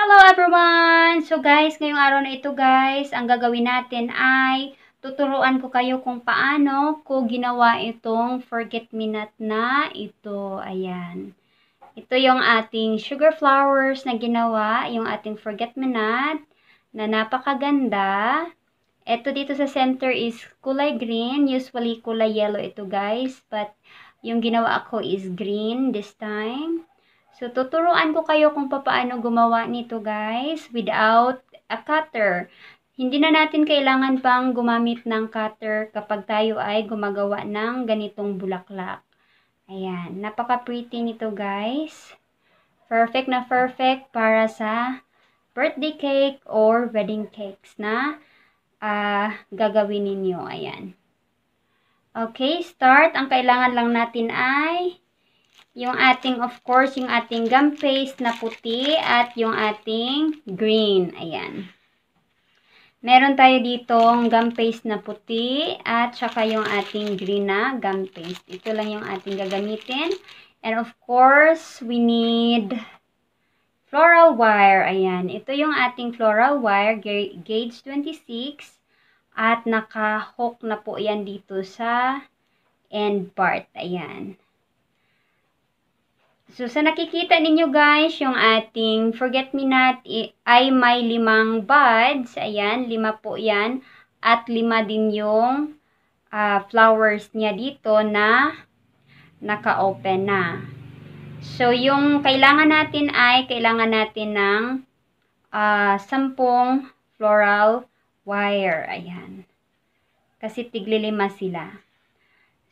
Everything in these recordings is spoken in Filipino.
Hello everyone! So guys, ngayong araw na ito guys, ang gagawin natin ay tuturuan ko kayo kung paano ko ginawa itong forget-me-not na ito. Ayan. Ito yung ating sugar flowers na ginawa, yung ating forget-me-not na napakaganda. Ito dito sa center is kulay green. Usually kulay yellow ito guys, but yung ginawa ako is green this time. So, tuturuan ko kayo kung paano gumawa nito guys without a cutter. Hindi na natin kailangan pang gumamit ng cutter kapag tayo ay gumagawa ng ganitong bulaklak. Ayan, napaka-pretty nito guys. Perfect na perfect para sa birthday cake or wedding cakes na uh, gagawin ninyo. Ayan. Okay, start. Ang kailangan lang natin ay yung ating, of course, yung ating gum paste na puti at yung ating green. Ayan. Meron tayo ditong gum paste na puti at saka yung ating green na gum paste. Ito lang yung ating gagamitin. And of course, we need floral wire. Ayan. Ito yung ating floral wire, gauge 26. At naka-hook na po yan dito sa end part. Ayan. So, sa nakikita ninyo guys, yung ating forget-me-not ay may limang buds. Ayan, lima po yan. At lima din yung uh, flowers niya dito na naka-open na. So, yung kailangan natin ay, kailangan natin ng uh, sampung floral wire. Ayan. Kasi tiglilima sila.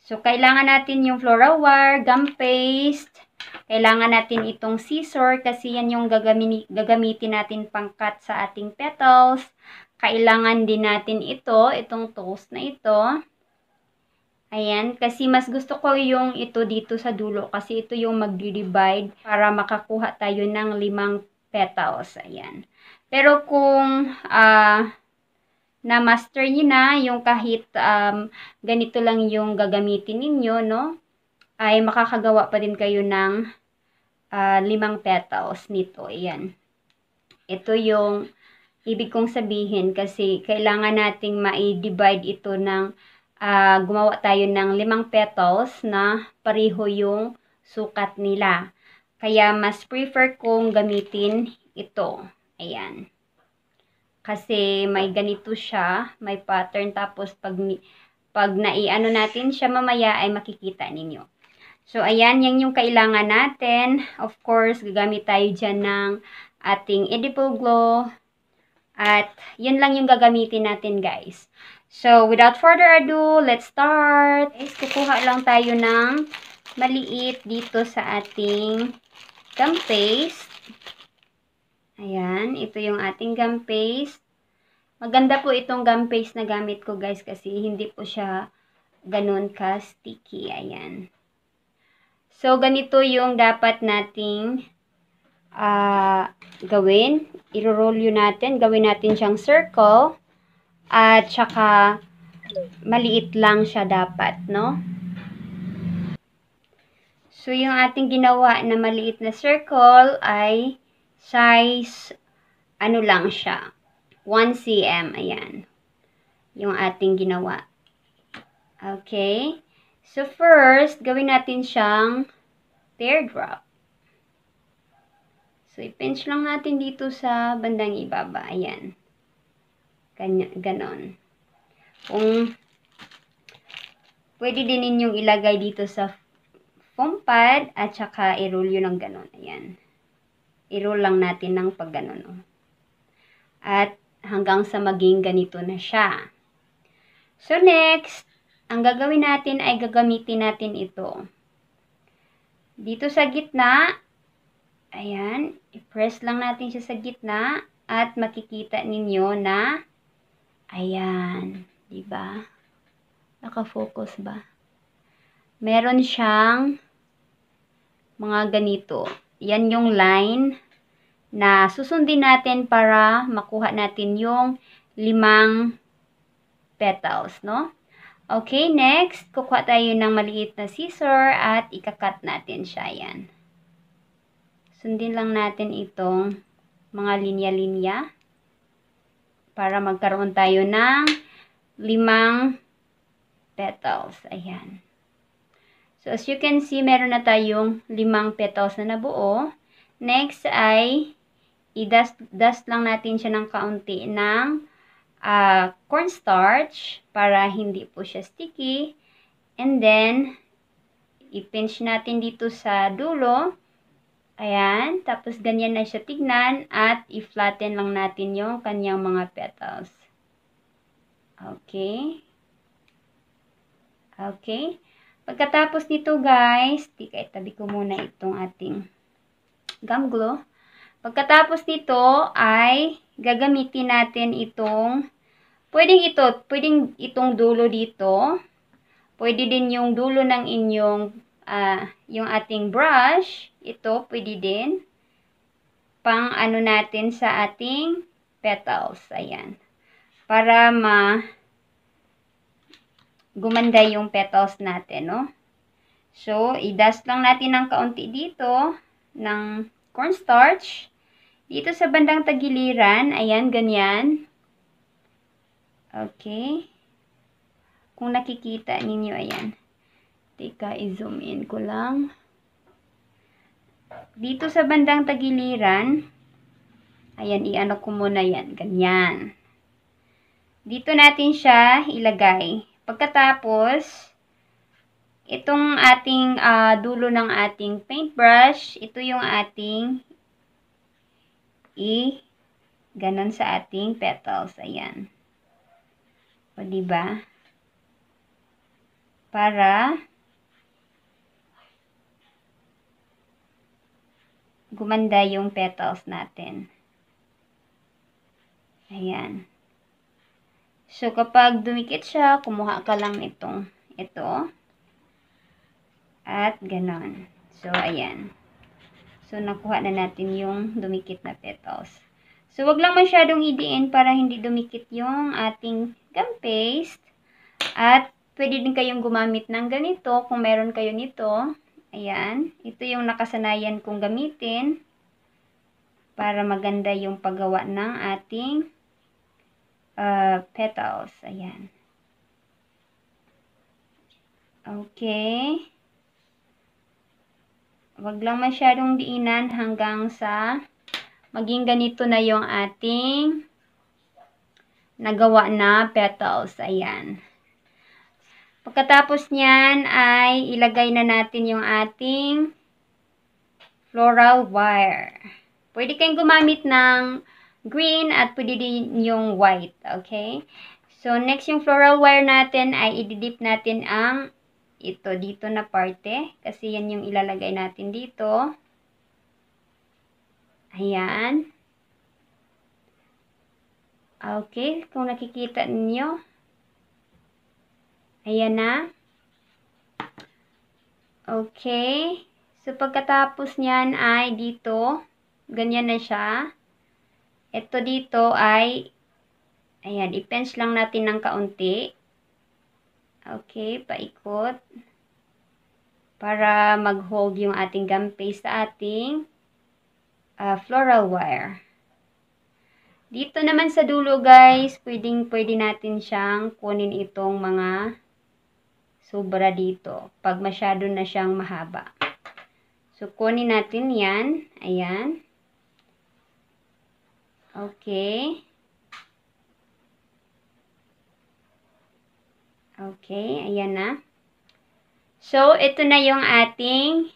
So, kailangan natin yung floral wire, gum paste, kailangan natin itong scissor kasi yan yung gagamitin, gagamitin natin cut sa ating petals. Kailangan din natin ito, itong toast na ito. Ayan, kasi mas gusto ko yung ito dito sa dulo kasi ito yung mag-divide para makakuha tayo ng limang petals. Ayan. Pero kung uh, na-master nyo na yung kahit um, ganito lang yung gagamitin ninyo, no? ay makakagawa pa din kayo ng uh, limang petals nito. Ayan. Ito yung ibig kong sabihin kasi kailangan nating ma-divide ito ng uh, gumawa tayo ng limang petals na pareho yung sukat nila. Kaya mas prefer kong gamitin ito. Ayan. Kasi may ganito siya, may pattern tapos pag pag naiano natin siya mamaya ay makikita ninyo. So, ayan, yan yung kailangan natin. Of course, gagamit tayo dyan ng ating edible glow. At, yun lang yung gagamitin natin, guys. So, without further ado, let's start. Guys, kukuha lang tayo ng maliit dito sa ating gum paste. Ayan, ito yung ating gum paste. Maganda po itong gum paste na gamit ko, guys, kasi hindi po siya ganun ka-sticky. Ayan. So, ganito yung dapat nating uh, gawin. iro roll yun natin. Gawin natin siyang circle. At saka, maliit lang siya dapat, no? So, yung ating ginawa na maliit na circle ay size, ano lang siya, 1 cm. Ayan. Yung ating ginawa. Okay. So, first, gawin natin siyang teardrop. So, i-pinch lang natin dito sa bandang ibaba. Ayan. Kanya, ganon. Kung pwede din ninyong ilagay dito sa foam pad at saka i-roll yun ng ganon. Ayan. I-roll lang natin ng pag ganon. Oh. At hanggang sa maging ganito na siya. So, next, ang gagawin natin ay gagamitin natin ito. Dito sa gitna, ayan, i-press lang natin siya sa gitna at makikita ninyo na ayan, 'di ba? Naka-focus ba? Meron siyang mga ganito. Yan yung line na susundin natin para makuha natin yung limang petals, no? Okay, next, kukuha tayo ng maliit na scissor at ikakat natin siya. Yan. Sundin lang natin itong mga linya-linya para magkaroon tayo ng limang petals. Ayan. So, as you can see, meron na tayong limang petals na nabuo. Next ay i-dust dust lang natin siya ng kaunti ng uh, cornstarch para hindi po siya sticky. And then, i-pinch natin dito sa dulo. Ayan. Tapos, ganyan na siya tignan. At, i-flatten lang natin yung kanyang mga petals. Okay. Okay. Pagkatapos nito, guys, tika, tabi ko muna itong ating gum glue. Pagkatapos nito ay gagamitin natin itong, pwedeng ito, pwedeng itong dulo dito, pwede din yung dulo ng inyong, uh, yung ating brush, ito pwede din, pang ano natin sa ating petals, ayan, para ma, gumanda yung petals natin, no? So, i-dust lang natin ng kaunti dito ng cornstarch. Dito sa bandang tagiliran, ayan, ganyan. Okay. Kung nakikita ninyo, ayan. Teka, i-zoom in ko lang. Dito sa bandang tagiliran, ayan, i-ano ko muna yan, ganyan. Dito natin siya ilagay. Pagkatapos, itong ating uh, dulo ng ating paintbrush, ito yung ating i ganon sa ating petals. Ayan. O, ba diba? Para gumanda yung petals natin. Ayan. So, kapag dumikit siya, kumuha ka lang itong ito. At ganon. So, ayan. So, nakuha na natin yung dumikit na petals. So, wag lang masyadong idiin para hindi dumikit yung ating gum paste. At, pwede din kayong gumamit ng ganito kung meron kayo nito. Ayan. Ito yung nakasanayan kong gamitin para maganda yung paggawa ng ating uh, petals. Ayan. Okay wag lang masyadong diinan hanggang sa maging ganito na yung ating nagawa na petals. Ayan. Pagkatapos niyan ay ilagay na natin yung ating floral wire. Pwede kayong gumamit ng green at pwede din yung white. Okay? So, next yung floral wire natin ay ididip natin ang ito dito na parte kasi yan yung ilalagay natin dito. Ayan. Okay, kung nakikita niyo Ayan na. Okay. So, pagkatapos niyan ay dito. Ganyan na siya. Ito dito ay, ayan, i-pinch lang natin ng kaunti. Okay, paikot. Para mag-hold yung ating gum paste sa ating uh, floral wire. Dito naman sa dulo guys, pwedeng pwede natin siyang kunin itong mga sobra dito. Pag masyado na siyang mahaba. So, kunin natin yan. Ayan. Okay. Okay, ayan na. So, ito na yung ating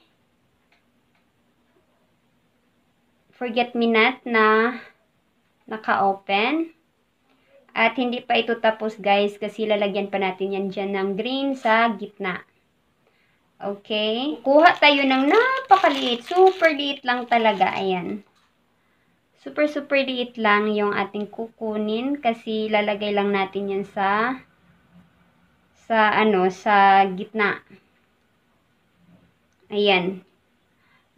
forget-me-not na naka-open. At hindi pa ito tapos guys kasi lalagyan pa natin yan dyan ng green sa gitna. Okay. Kuha tayo ng napakaliit. Super liit lang talaga. Ayan. Super super liit lang yung ating kukunin kasi lalagay lang natin yan sa sa ano, sa gitna. Ayan.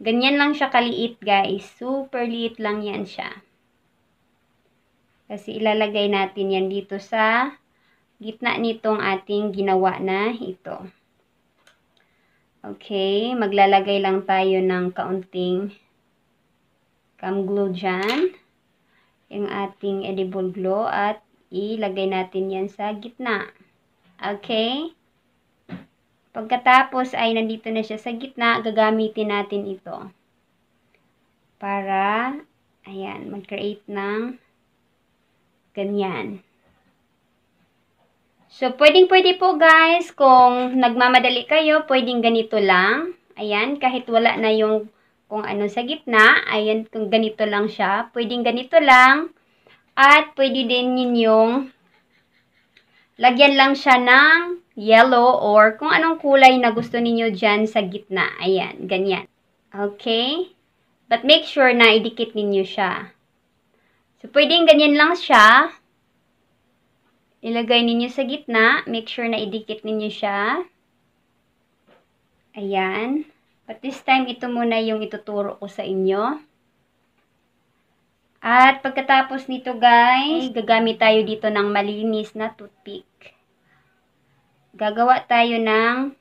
Ganyan lang siya kaliit, guys. Super liit lang yan siya. Kasi ilalagay natin yan dito sa gitna nitong ating ginawa na ito. Okay, maglalagay lang tayo ng kaunting cam glue dyan. Yung ating edible glue at ilagay natin yan sa gitna. Okay? Pagkatapos ay nandito na siya sa gitna, gagamitin natin ito. Para, ayan, mag-create ng ganyan. So, pwedeng-pwede po guys, kung nagmamadali kayo, pwedeng ganito lang. Ayan, kahit wala na yung kung ano sa gitna, ayan, kung ganito lang siya, pwedeng ganito lang. At pwede din ninyong Lagyan lang siya ng yellow or kung anong kulay na gusto ninyo dyan sa gitna. Ayan, ganyan. Okay? But make sure na idikit ninyo siya. So, pwedeng ganyan lang siya. Ilagay ninyo sa gitna. Make sure na idikit ninyo siya. Ayan. But this time, ito muna yung ituturo ko sa inyo. At pagkatapos nito guys, gagamit tayo dito ng malinis na toothpick. Gagawa tayo ng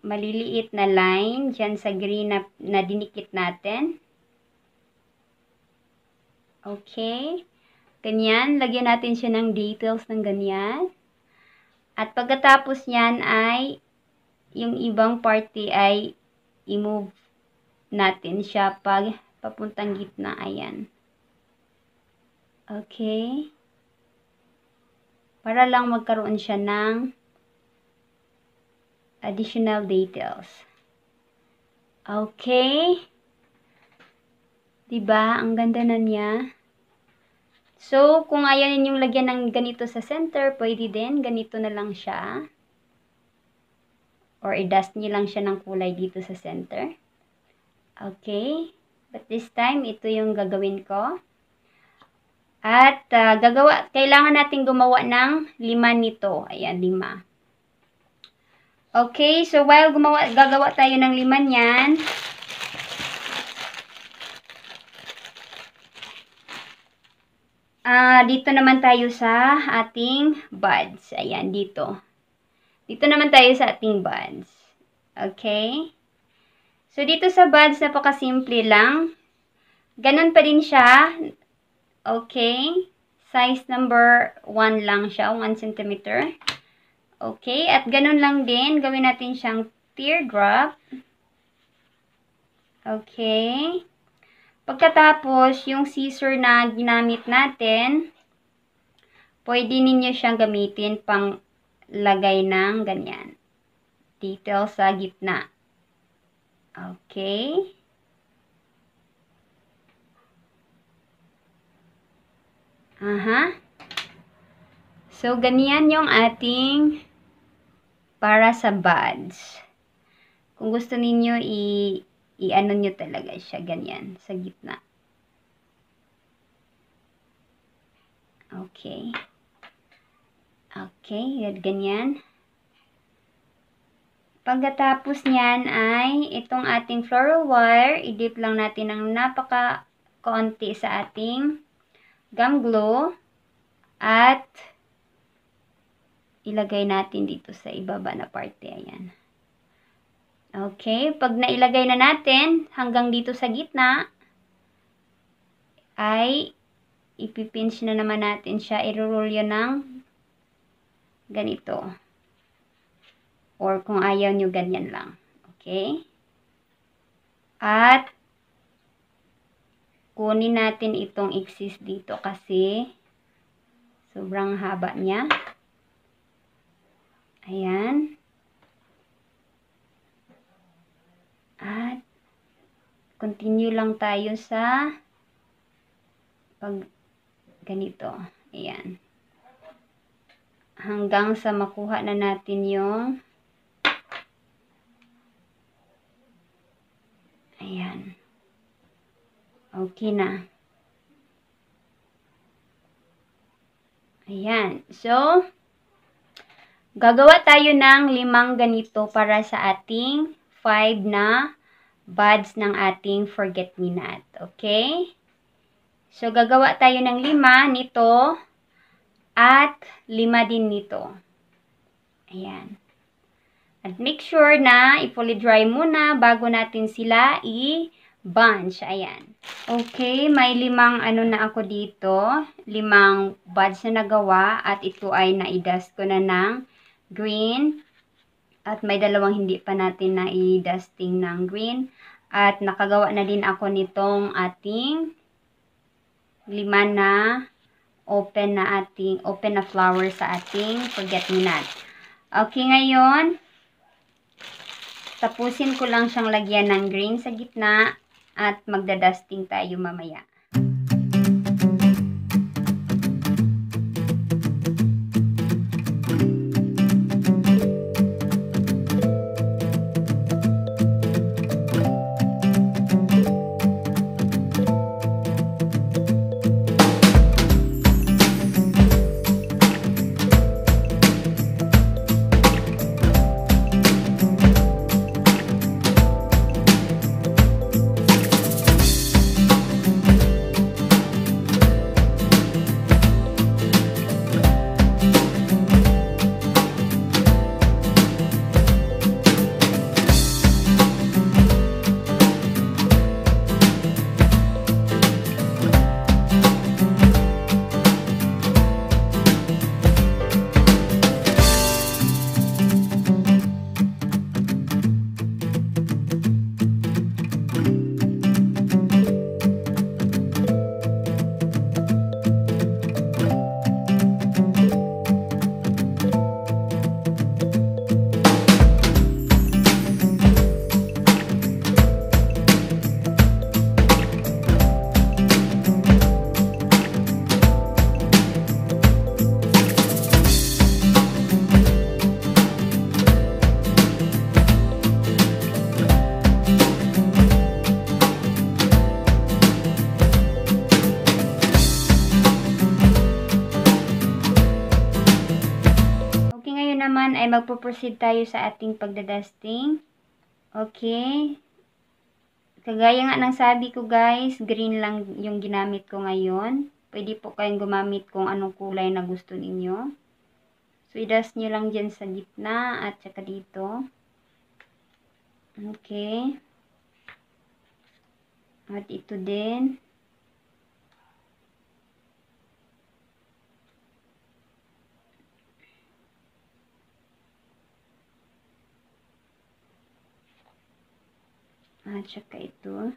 maliliit na line dyan sa green na, na dinikit natin. Okay. Ganyan. Lagyan natin siya ng details ng ganyan. At pagkatapos niyan ay yung ibang party ay i-move natin siya pag papuntang gitna. Ayan. Okay. Para lang magkaroon siya ng additional details. Okay. Diba? Ang ganda na niya. So, kung ayaw ninyong lagyan ng ganito sa center, pwede din. Ganito na lang siya. Or i-dust niyo lang siya ng kulay dito sa center. Okay. But this time, ito yung gagawin ko. At uh, gagawa, kailangan natin gumawa ng lima nito. Ayan, lima. Okay, so while gumawa, gagawa tayo ng lima niyan, uh, dito naman tayo sa ating buds. Ayan, dito. Dito naman tayo sa ating buds. Okay? So, dito sa buds, napakasimple lang. Ganon pa din siya Okay? Size number 1 lang siya, 1 cm. Okay? At ganun lang din, gawin natin siyang teardrop. Okay? Pagkatapos, yung scissor na ginamit natin, pwede ninyo siyang gamitin pang lagay ng ganyan. Detail sa gitna. Okay? Aha. So, ganyan yung ating para sa buds. Kung gusto ninyo, i, i ano nyo talaga siya, ganyan, sa gitna. Okay. Okay, ganyan. Pagkatapos niyan ay itong ating floral wire, idip lang natin ng napaka konti sa ating ganglo at ilagay natin dito sa ibaba na parte. Ayan. Okay, pag nailagay na natin hanggang dito sa gitna, ay ipipinch na naman natin siya. Irurulyo ng ganito. Or kung ayaw nyo, ganyan lang. Okay? At kunin natin itong excess dito kasi sobrang haba niya. Ayan. At continue lang tayo sa pag ganito. Ayan. Hanggang sa makuha na natin yung ayan. Okay na. Ayan. So, gagawa tayo ng limang ganito para sa ating five na buds ng ating forget-me-not. Okay? So, gagawa tayo ng lima nito at lima din nito. Ayan. At make sure na ipuli-dry muna bago natin sila i- bunch. Ayan. Okay, may limang ano na ako dito. Limang buds na nagawa at ito ay naidust ko na ng green. At may dalawang hindi pa natin na dusting ng green. At nakagawa na din ako nitong ating lima na open na ating, open na flower sa ating forget me not. Okay, ngayon, tapusin ko lang siyang lagyan ng green sa gitna at magdadusting tayo mamaya. proceed tayo sa ating pagdadusting. Okay. Kagaya nga ng sabi ko guys, green lang yung ginamit ko ngayon. Pwede po kayong gumamit kung anong kulay na gusto ninyo. So, i-dust nyo lang dyan sa gitna at saka dito. Okay. At ito din. Ah, saka ito.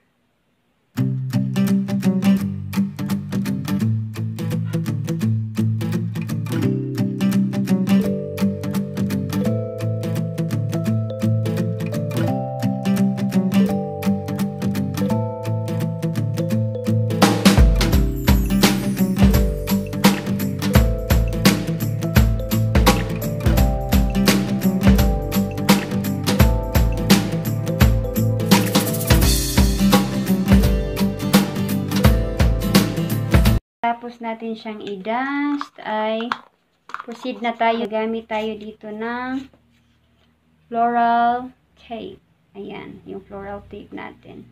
natin siyang i-dust ay proceed na tayo. Gamit tayo dito ng floral tape. Ayan, yung floral tape natin.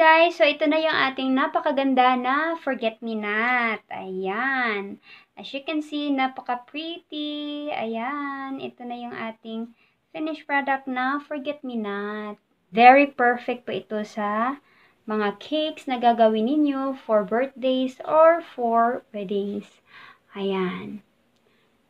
guys, so ito na yung ating napakaganda na forget-me-not. Ayan. As you can see, napaka-pretty. Ayan. Ito na yung ating finished product na forget-me-not. Very perfect po ito sa mga cakes na gagawin ninyo for birthdays or for weddings. Ayan.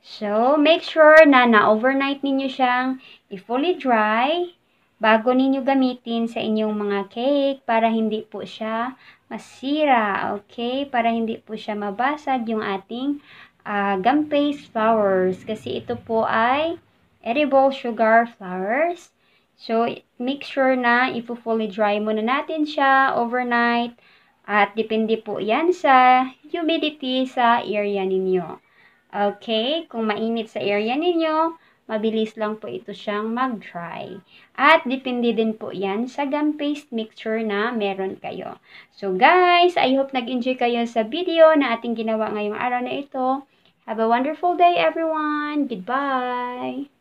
So, make sure na na-overnight ninyo siyang i-fully dry bago ninyo gamitin sa inyong mga cake para hindi po siya masira, okay? Para hindi po siya mabasag yung ating uh, gum paste flowers kasi ito po ay edible sugar flowers. So, make sure na ipo-fully dry muna natin siya overnight at depende po yan sa humidity sa area ninyo. Okay, kung mainit sa area ninyo, mabilis lang po ito siyang mag-dry. At depende din po yan sa gum paste mixture na meron kayo. So guys, I hope nag-enjoy kayo sa video na ating ginawa ngayong araw na ito. Have a wonderful day everyone! Goodbye!